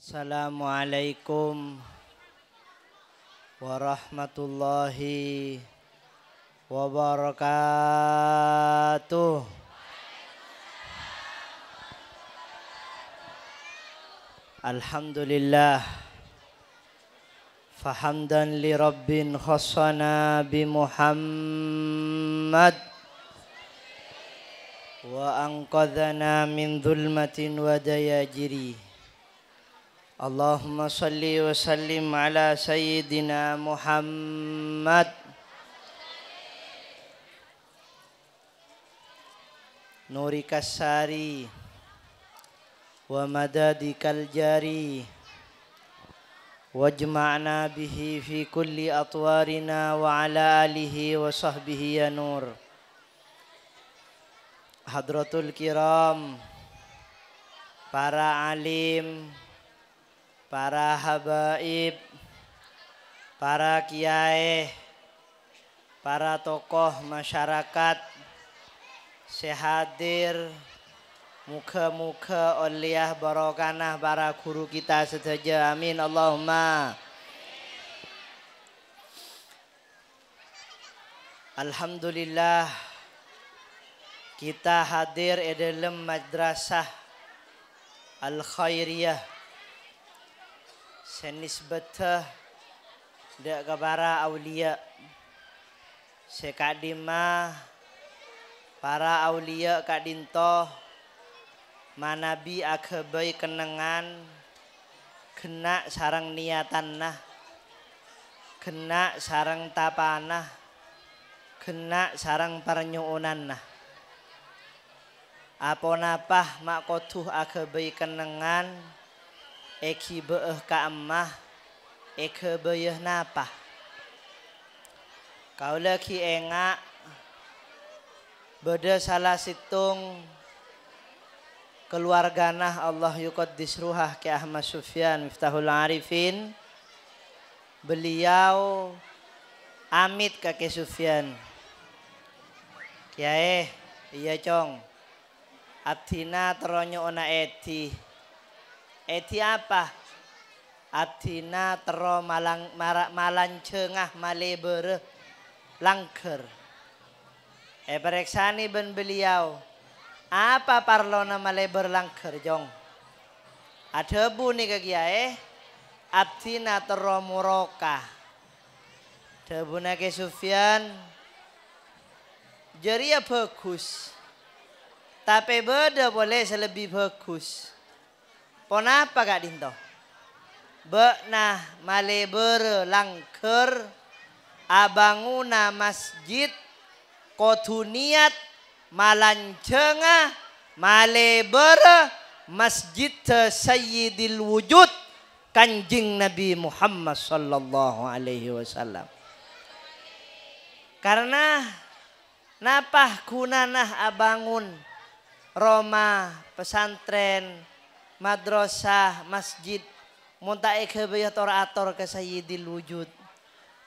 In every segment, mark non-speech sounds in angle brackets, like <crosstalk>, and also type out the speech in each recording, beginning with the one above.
Assalamualaikum warahmatullahi wabarakatuh. Alhamdulillah. Fahamdan li rabbin khassana bi Muhammad wa anqadhana min zulmatin wa dayajiri. اللهم صل وسلم على سيدنا محمد نوري كساري ومدادك الجاري واجمعنا به في كل أطوارنا وعلى آله وصحبه يا نور حضرة الكرام para alim para habaib, para kiai, para tokoh masyarakat, sehadir, muka-muka oleh barokanah para guru kita sesaja. Amin Allahumma. Alhamdulillah kita hadir di dalam madrasah Al-Khairiyah senisbata dak kepada aulia sekadima para aulia kadinto manabi akhebai kenangan, kena sarang niatan nah kena sarang tapanah kena sarang pernyuunan nah apa napah mak kotuh akhebai kenengan Eki beuh ka emah Eke beuh napa. kau ki enga. Beda salah situng. Keluarganah Allah yukaddis ruhah ke Ahmad Sufyan Miftahul Arifin. Beliau amit kakek Sufyan. Kiai, iya cong. Atina teronyo ona eti. Eti eh, apa? Abdina tero malang malang cengah malebere langker. E pereksani ben beliau. Apa parlo parlona maleber langker jong? Ada bu nih kegiae. Eh? Abdina tero muroka. Debuna ke Sufyan. Jadi ya bagus. Tapi beda boleh selebih bagus. Ponapa kak Dinto? Beknah malebere langker abanguna masjid kotuniat malancenga malebere masjid sayyidil wujud kanjing Nabi Muhammad sallallahu alaihi wasallam. Karena napah kunanah abangun Roma pesantren madrasah, masjid. muntai hebayator ator ke sayyidil wujud.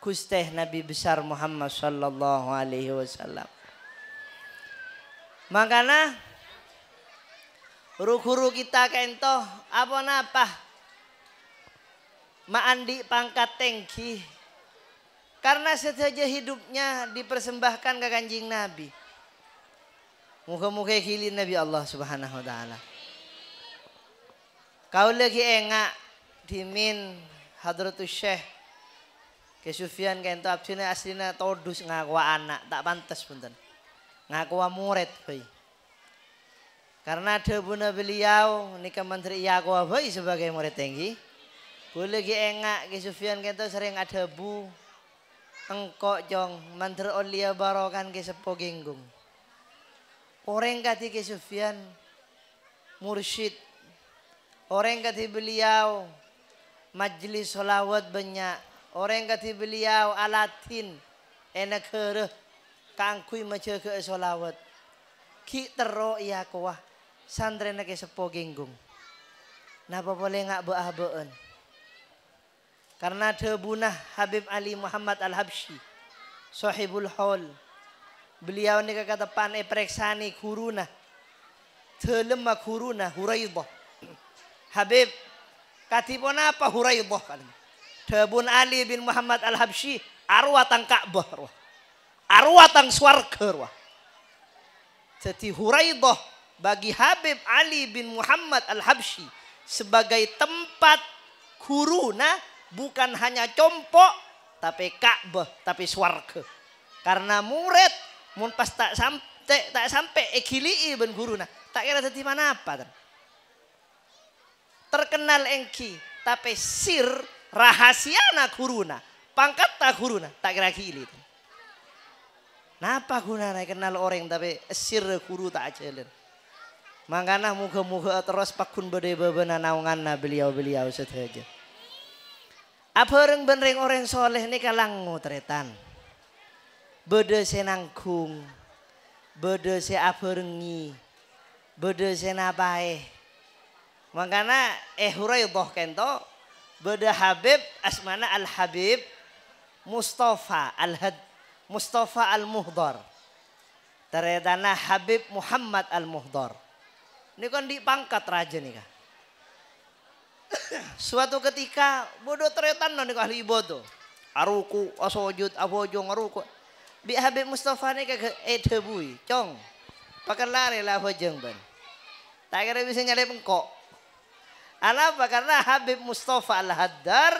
Kusteh Nabi Besar Muhammad sallallahu alaihi wasallam. Makanya ruh-ruh kita kentoh apa napa maandi pangkat tengki karena setiap hidupnya dipersembahkan ke kanjing Nabi. Muka-muka kili Nabi Allah subhanahu wa ta'ala. Kau lagi engak dimin hadratus syekh. Ke Sufyan kento abdina aslina todus ngakwa anak. Tak pantas punten. Ngakwa murid bayi. Karena ada buna beliau nikah menteri ya kwa bayi sebagai murid tinggi. Gue lagi engak ke Sufyan kento sering ada bu. Engkok jong menteri olia barokan ke sepo genggung. Orang kati ke Sufyan mursyid Orang kata beliau majlis solawat banyak. Orang kata beliau alatin enak kereh kangkui macam ke solawat. Kita roh iya kuah sandra nak sepo genggung. Napa boleh ngak buah buan? Karena terbunah Habib Ali Muhammad Al-Habsyi. Sohibul Hall. Beliau ni kata pan epreksani eh, kuruna. Terlemah kuruna huraidah. Habib katibon apa Huraidah kali. Tebun Ali bin Muhammad al Habshi arwah tang Ka'bah arwatang Arwah tang swarga ruah. Jadi Huraidah bagi Habib Ali bin Muhammad al Habshi sebagai tempat nah, bukan hanya compok tapi Ka'bah tapi swarga. Karena murid mun tak sampai tak sampai ibn ben nah, tak kira tadi mana apa terkenal engki tapi sir rahasia nak huruna. pangkat tak huruna, tak kira kili Napa gunanya kenal orang tapi sir huru tak jalan. Makanya muka muka terus pakun bede na naungan beliau-beliau saja. Apa orang benring orang soleh ini kalang ngutretan. Bede kung, Bede se apa rengi. Bede se nabaeh Makanya eh Huraidah kento beda Habib asmana Al Habib Mustafa Al Had Mustafa Al Muhdor. Teredana Habib Muhammad Al Muhdor. Ini kan pangkat raja nih kak. <coughs> Suatu ketika bodoh teretan nih ahli bodoh. Aruku asojud abojong aruku. Bi Habib Mustafa nih kagak edebui. Eh, cong. Pakai lari lah abojong ben. Tak kira bisa nyari pengkok. Kenapa? Karena Habib Mustafa Al-Haddar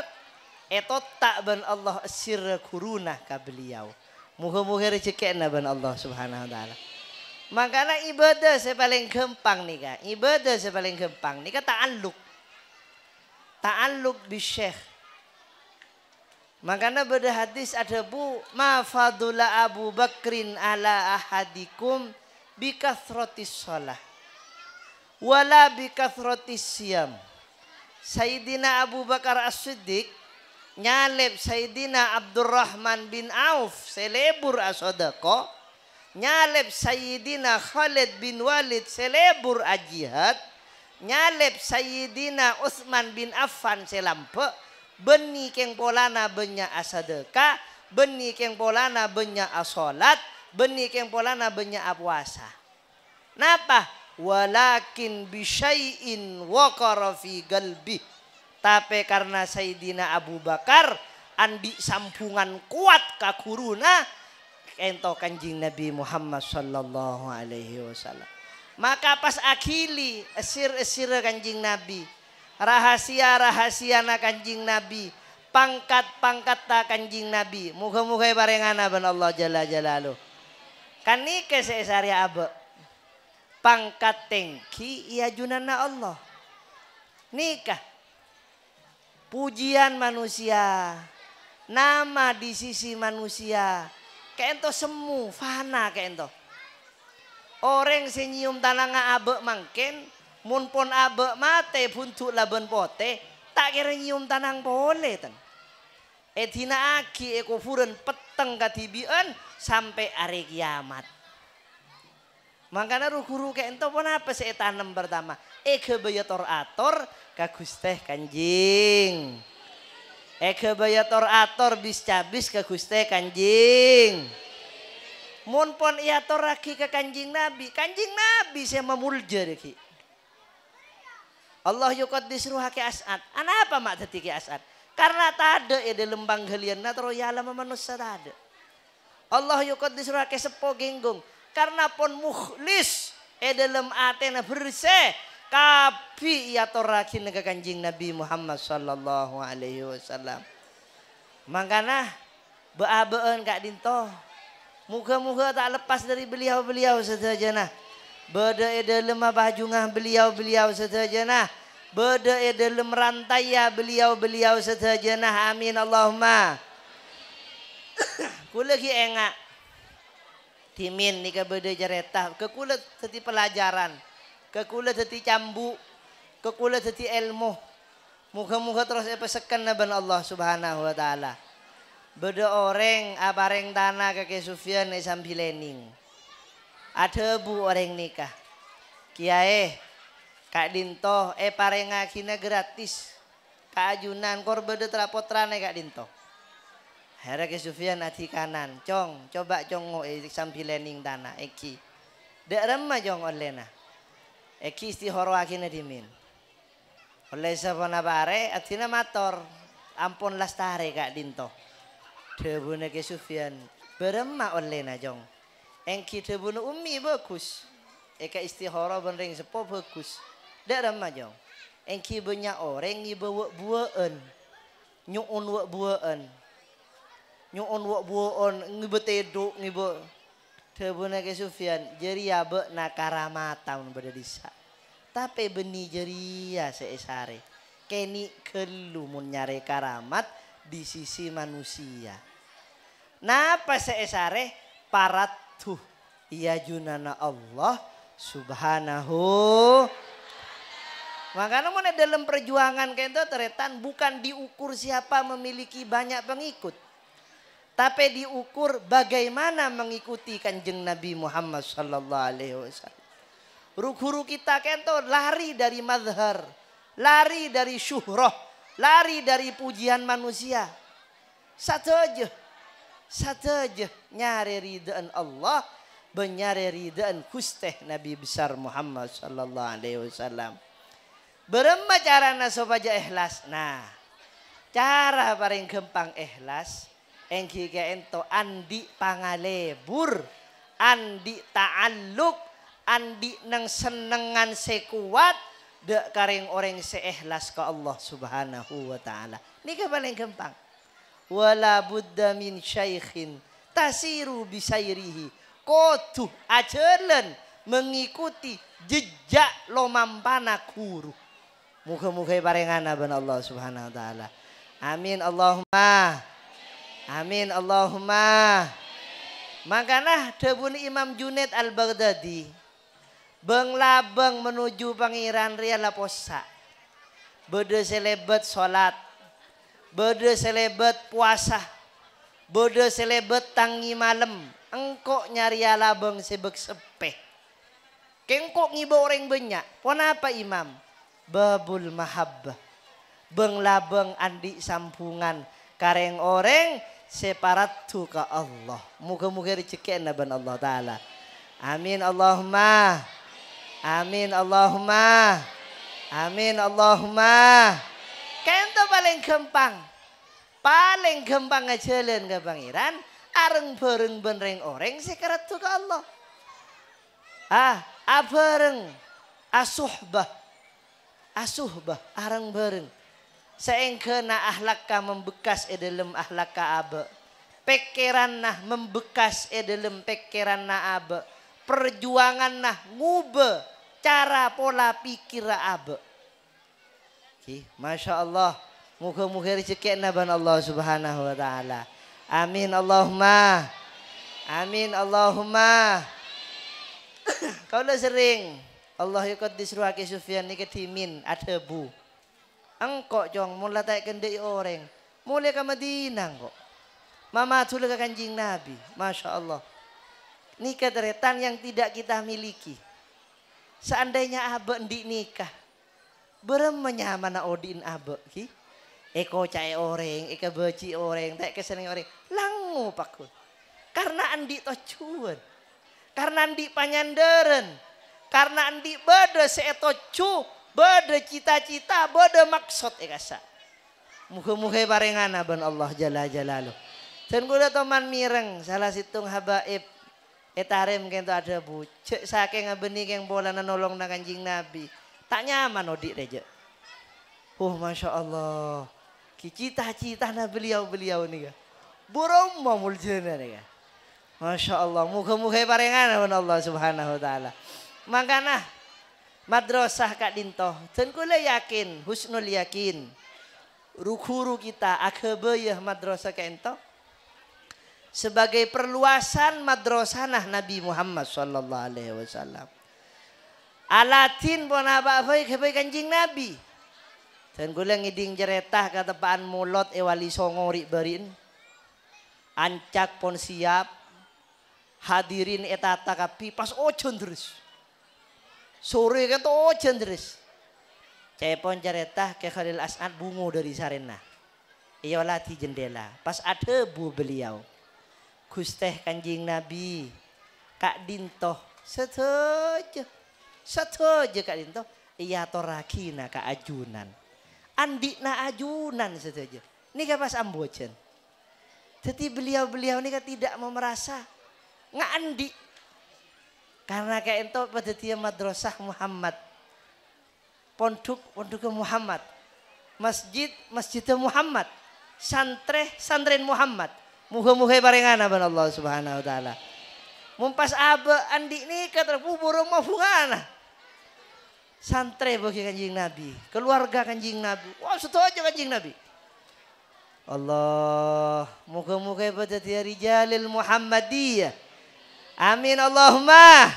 itu tak ben Allah sir kuruna ka beliau. Muga-muga rezekina ben Allah Subhanahu wa taala. Makanya ibadah saya paling gampang nih kak. Ibadah saya paling gampang nih kak Ta'alluq bi syekh. Makanya pada hadis ada bu ma fadula Abu Bakrin ala ahadikum kathratis sholah. Wala kathratis siyam. Sayyidina Abu Bakar As-Siddiq nyalep Sayyidina Abdurrahman bin Auf selebur asodako nyalep Sayyidina Khalid bin Walid selebur ajihad nyalep Sayyidina Utsman bin Affan selampe beni keng polana benya asadeka beni keng polana benya asolat beni keng polana benya apuasa napa walakin bisyai'in waqara fi galbi. Tapi karena Sayyidina Abu Bakar andi sampungan kuat kakuruna ento kanjing Nabi Muhammad sallallahu alaihi wasallam. Maka pas akili esir-esir kanjing Nabi. Rahasia-rahasia na kanjing Nabi. Pangkat-pangkat ta kanjing Nabi. Muga-muga barengan ban Allah jalla jalaluh. Kan nike sesaria abe pangkat tengki ia junana Allah. Nikah. Pujian manusia. Nama di sisi manusia. Kento semu, fana kento. Orang senyum tananga abek mangken, mun pon abek mate buntu laben pote, tak kira nyium tanang boleh ten. Etina aki eko furen peteng katibian sampai hari kiamat. Makanya ruku kayak itu pun apa sih eh, tanam pertama? Ege eh, bayator ator kagus teh kanjing. Ege eh, bayator ator bis cabis kagus teh kanjing. Mun pon iya toraki ke kanjing nabi. Kanjing nabi saya memulja deki. Allah yukot disuruh haki asad. Anak apa mak tadi ke asad? Karena ada ya di lembang gelian. Nah terus ya lama manusia tade. Allah yukot disuruh haki sepo genggong karena pon mukhlis e dalam atena bersih kapi ya torakin ke kanjing Nabi Muhammad sallallahu alaihi wasallam. Makanya beabeun kak Dinto. muka-muka tak lepas dari beliau-beliau saja nah. Beda eda dalam bajungah beliau-beliau saja nah. Beda eda dalam rantai ya beliau-beliau saja nah. Amin Allahumma. <coughs> Kula ki engak timin nika beda jareta kekulat seti pelajaran kekulat seti cambu kekulat seti ilmu muka-muka terus apa sekan naban Allah subhanahu wa ta'ala beda orang apareng tanah kakek sufyan ni sambil bilening ada bu orang nikah kiai kak dintoh eh pareng gratis kak ajunan korbede terapotrane kak dintoh. Herake Sufyan hati kanan. Cong, coba cong ngo e eh, lening dana, eki. Dek cong jong olena. Eki isti istihoro akina dimin. Oleh sepona bare na mator. Ampun lastare kak dinto. Debuna ke Sufyan. on olena jong. Engki debuna umi bagus. Eka isti istihoro ring sepo bagus. Dek remah jong. Engki benya orang ngibawa buaan. Nyukun wak buaan nyuon wak buon ngibe tedo ngibe tebuna ke Sufyan jeri abe nakara mataun beda disa tapi beni jeri ya seesare keni kelu mun nyare karamat di sisi manusia napa seesare parat tuh iya junana Allah subhanahu Maka namun dalam perjuangan kento itu teretan bukan diukur siapa memiliki banyak pengikut tapi diukur bagaimana mengikuti kanjeng Nabi Muhammad Sallallahu Alaihi Wasallam. Rukuru kita kento lari dari mazhar, lari dari syuhroh, lari dari pujian manusia. Satu aja, satu aja nyari ridaan Allah, benyari ridaan kusteh Nabi besar Muhammad Sallallahu Alaihi Wasallam. Berempat cara nasofaja ikhlas. Nah, cara paling gampang ikhlas enggi ge andi pangalebur, andi ta'aluk, andi nang senengan sekuat, dek kareng orang seikhlas ke Allah subhanahu wa ta'ala. Ini ke paling gampang. Wala buddha min syaikhin tasiru bisairihi. Kotuh ajalan mengikuti jejak lomampana kuru. Muka-muka paringan aban Allah subhanahu wa ta'ala. Amin Allahumma. Amin Allahumma. Makanah debun Imam Junaid al-Baghdadi. Beng labeng menuju pangeran Ria Laposa. Bede selebet sholat. Bede selebet puasa. Bede selebet tangi malam. Engkok nyari alabeng sebek sepeh. Kengkok ngiba orang banyak. Ponapa imam? Babul mahabbah. Beng labeng Andik sampungan kareng orang separat tu ke Allah. Moga-moga rezeki naban Allah Ta'ala. Amin Allahumma. Amin Allahumma. Amin Allahumma. Kento paling gampang. Paling gampang ngajalan ke pangeran. Areng bareng benreng orang sekarat tu ke Allah. Ah, abareng. Ah Asuhbah. Asuhbah. Areng bareng. Saengkena ahlaka membekas edelem ahlaka abe. Pekeran nah membekas edelem pekeran na abe. Perjuangan nah ngube cara pola pikir abe. Okay. Masya Allah. Moga-moga rezeki naban Allah subhanahu wa ta'ala. Amin Allahumma. Amin Allahumma. Kau sering Allah yukad disruhaki sufyan nikatimin adhebu. Angko jong mula tak kende orang. Mula Madinah madinang Mama mama ke kanjing Nabi. Masya Allah. nikah deretan yang tidak kita miliki. Seandainya abe di nikah. Berem mana odin abe. Ki? Eko cai orang, eka beci orang, tak keseneng orang. Langu pakul, Karena andi to cuan. Karena andi panyanderen. Karena andi bade seeto cu Bodoh cita-cita, bodoh maksud ikasa. Eh, Muhe-muhe parengana aban Allah jala jalalu. Dan kuda teman mireng salah situng habaib. Etarem kento ada cek saking ngabeni yang bola nolong na kanjing Nabi. Tak nyaman odik reje. Oh Masya Allah. kicita cita na beliau-beliau nih. Burung mau jena nih. ya. Masya Allah. Muhe-muhe parengana ban Allah subhanahu wa ta'ala. Makanah, madrasah Kak Dinto. Dan kula yakin, husnul yakin. Rukuru kita, ya madrasah Kak Dinto. Sebagai perluasan madrasanah Nabi Muhammad Sallallahu Alaihi Wasallam. Alatin pun apa apa kebaik kanjing Nabi. Dan kula ngiding jeretah kata Pakan Mulot ewali eh, songo berin, Ancak pon siap. Hadirin etata eh, kapi pas ocon terus. Sore kan tuh terus. Cepon ceretah ke Khalil As'ad bungo dari sarena. Iyalah di jendela. Pas ada bu beliau. Gusteh kanjing Nabi. Kak Dinto. Setuju. Setuju Kak Dinto. Iya torakina Kak Ajunan. Andikna Ajunan setuju. Ini kan pas ambu ojen. Jadi beliau-beliau ini kan tidak mau merasa. Nggak andik karena kayak itu pada dia madrasah Muhammad. Pondok, pondok Muhammad. Masjid, masjid Muhammad. santri-santri Muhammad. Muhammad barengan apa ban Allah subhanahu wa ta'ala. Mumpas abe andi ini kata bubur mafungana. Santre bagi kanjing Nabi. Keluarga kanjing Nabi. Wah aja kanjing Nabi. Allah. muka-muka pada dia rijalil Muhammadiyah. Amin Allahumma.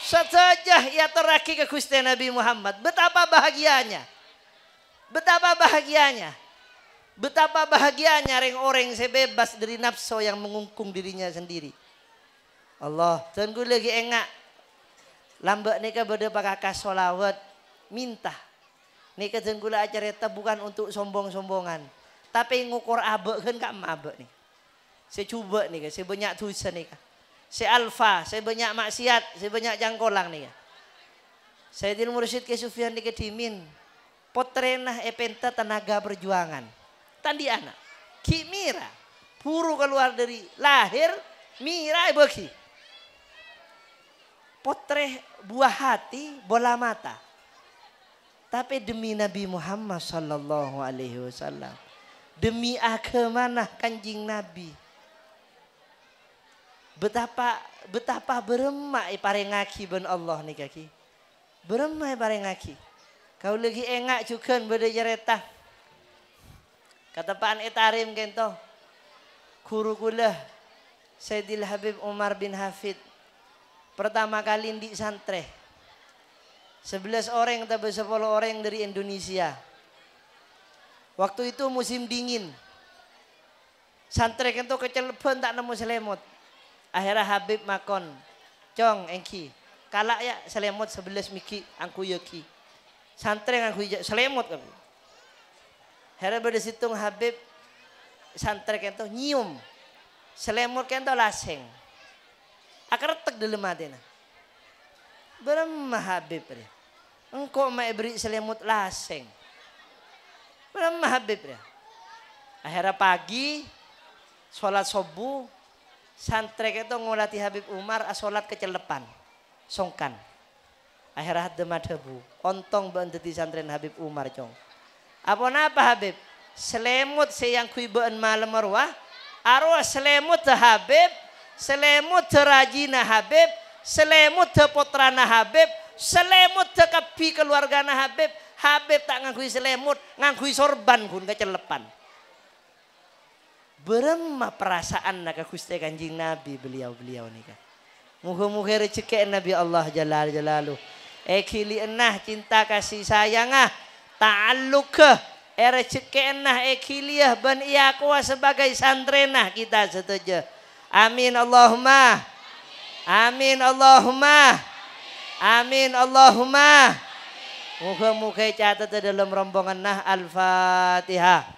Setajah ia teraki ke Gusti Nabi Muhammad. Betapa bahagianya. Betapa bahagianya. Betapa bahagianya orang-orang saya bebas dari nafsu yang mengungkung dirinya sendiri. Allah, tunggu lagi enak. Lambat nikah pada pakaka solawat minta. Nikah tunggu acara itu bukan untuk sombong-sombongan. Tapi ngukur abek kan kak mabek nih. Saya cuba nih, saya banyak tulisan nih si alfa, saya banyak maksiat, saya banyak jangkolang nih. Saya di mursyid ke Sufyan di Kedimin. Potrenah epenta tenaga perjuangan. Tandi anak. Ki mira. Puru keluar dari lahir. Mira e bagi. Potreh buah hati, bola mata. Tapi demi Nabi Muhammad sallallahu alaihi wasallam. Demi akemanah kanjing Nabi betapa betapa beremak pareng ngaki ben Allah ni kaki. beremak pareng ngaki. Kau lagi engak juga beda cerita. Kata Pan Etarim kento. Guru kula Sayyidil Habib Umar bin Hafid. Pertama kali di santre. Sebelas orang tapi sepuluh orang dari Indonesia. Waktu itu musim dingin. Santri kento keceleben tak nemu selimut. Akhirnya Habib makon. Cong engki. Kalak ya selemot sebelas miki angku yoki. Santreng angku hijau selemot kami. Akhirnya situng Habib santreng kento nyium. Selemot kento laseng. Akar tek dulu madena. Beremah Habib. Engkau ma beri selemot laseng. Beremah Habib. Akhirnya pagi sholat subuh santrek itu ngulati Habib Umar asolat ah, kecelepan songkan akhirat demadhebu ontong bendeti santren Habib Umar cong apa napa Habib selemut seyang kuibaan malam arwah arwah selemut Habib selemut rajina Habib selemut potrana Habib selemut keluarga na Habib Habib tak ngangkui selemut ngangkui sorban kun kecelepan berema perasaan nak Gusti Kanjeng Nabi beliau-beliau nika. Muga-muga rezeki Nabi Allah jalal jalalu. Ekili eh, enah cinta kasih sayang ah ta'alluq eh rezeki enah ekiliah eh, ban iya kuah sebagai santrenah kita setuju. Amin Allahumma. Amin Allahumma. Amin Allahumma. Muga-muga catat dalam rombongan nah Al-Fatihah.